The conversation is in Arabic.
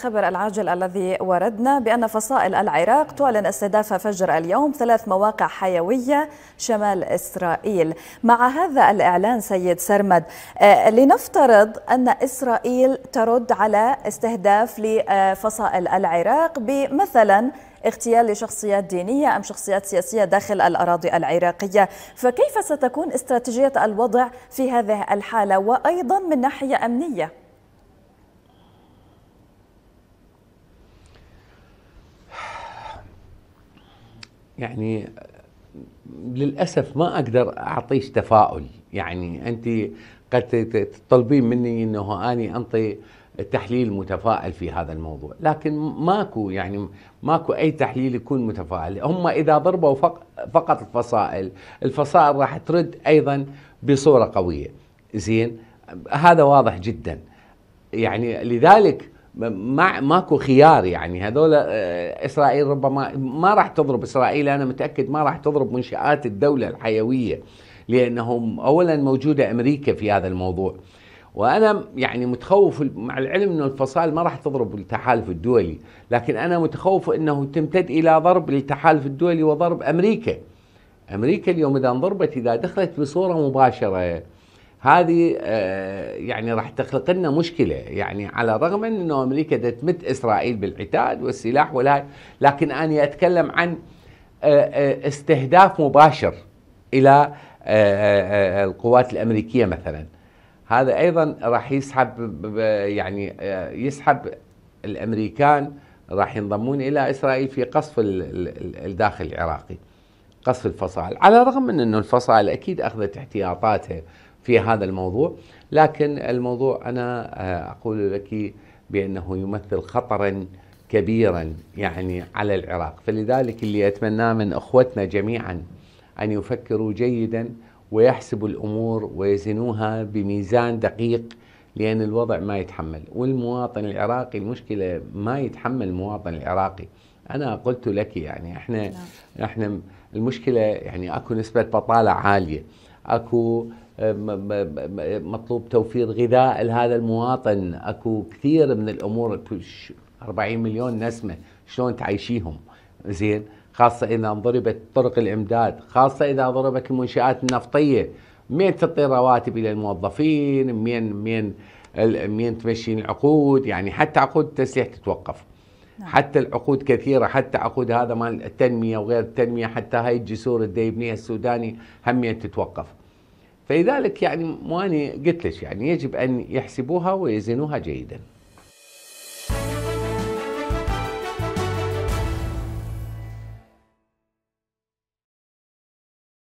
خبر العاجل الذي وردنا بأن فصائل العراق تعلن استهداف فجر اليوم ثلاث مواقع حيوية شمال إسرائيل مع هذا الإعلان سيد سرمد آه، لنفترض أن إسرائيل ترد على استهداف لفصائل العراق بمثلا اغتيال لشخصيات دينية أم شخصيات سياسية داخل الأراضي العراقية فكيف ستكون استراتيجية الوضع في هذه الحالة وأيضا من ناحية أمنية؟ يعني للاسف ما اقدر اعطيك تفاؤل يعني انت قد تطلبين مني انه اني انطي تحليل متفائل في هذا الموضوع لكن ماكو يعني ماكو اي تحليل يكون متفائل هم اذا ضربوا فقط الفصائل الفصائل راح ترد ايضا بصوره قويه زين هذا واضح جدا يعني لذلك ما ماكو خيار يعني هذول آه، اسرائيل ربما ما راح تضرب اسرائيل انا متاكد ما راح تضرب منشات الدوله الحيويه لانهم اولا موجوده امريكا في هذا الموضوع وانا يعني متخوف مع العلم انه الفصائل ما راح تضرب التحالف الدولي لكن انا متخوف انه تمتد الى ضرب للتحالف الدولي وضرب امريكا امريكا اليوم اذا انضربت اذا دخلت بصوره مباشره هذه آه، يعني راح تخلق لنا مشكله يعني على الرغم من انه امريكا تمت اسرائيل بالعتاد والسلاح ولا لكن انا اتكلم عن آه، آه، استهداف مباشر الى القوات الامريكيه مثلا هذا ايضا راح يسحب يعني يسحب الامريكان راح ينضمون الى اسرائيل في قصف الداخل العراقي قصف الفصائل على الرغم من انه الفصائل اكيد اخذت احتياطاتها في هذا الموضوع لكن الموضوع أنا آه، أقول لك بأنه يمثل خطرا كبيرا يعني على العراق فلذلك اللي أتمناه من أخوتنا جميعا أن يفكروا جيدا ويحسبوا الأمور ويزنوها بميزان دقيق لأن الوضع ما يتحمل والمواطن العراقي المشكلة ما يتحمل المواطن العراقي أنا قلت لك يعني إحنا نعم. إحنا المشكلة يعني أكو نسبة بطالة عالية أكو مطلوب توفير غذاء لهذا المواطن اكو كثير من الامور 40 مليون نسمه شلون تعيشيهم زين خاصه اذا انضربت طرق الامداد خاصه اذا ضربت المنشات النفطيه مين تعطي رواتب الى الموظفين مين مين مين تمشين العقود يعني حتى عقود التسليح تتوقف نعم. حتى العقود كثيره حتى عقود هذا مال التنميه وغير التنميه حتى هاي الجسور اللي يبنيها السوداني هم تتوقف فلذلك يعني مواني قلت لك يعني يجب ان يحسبوها ويزنوها جيدا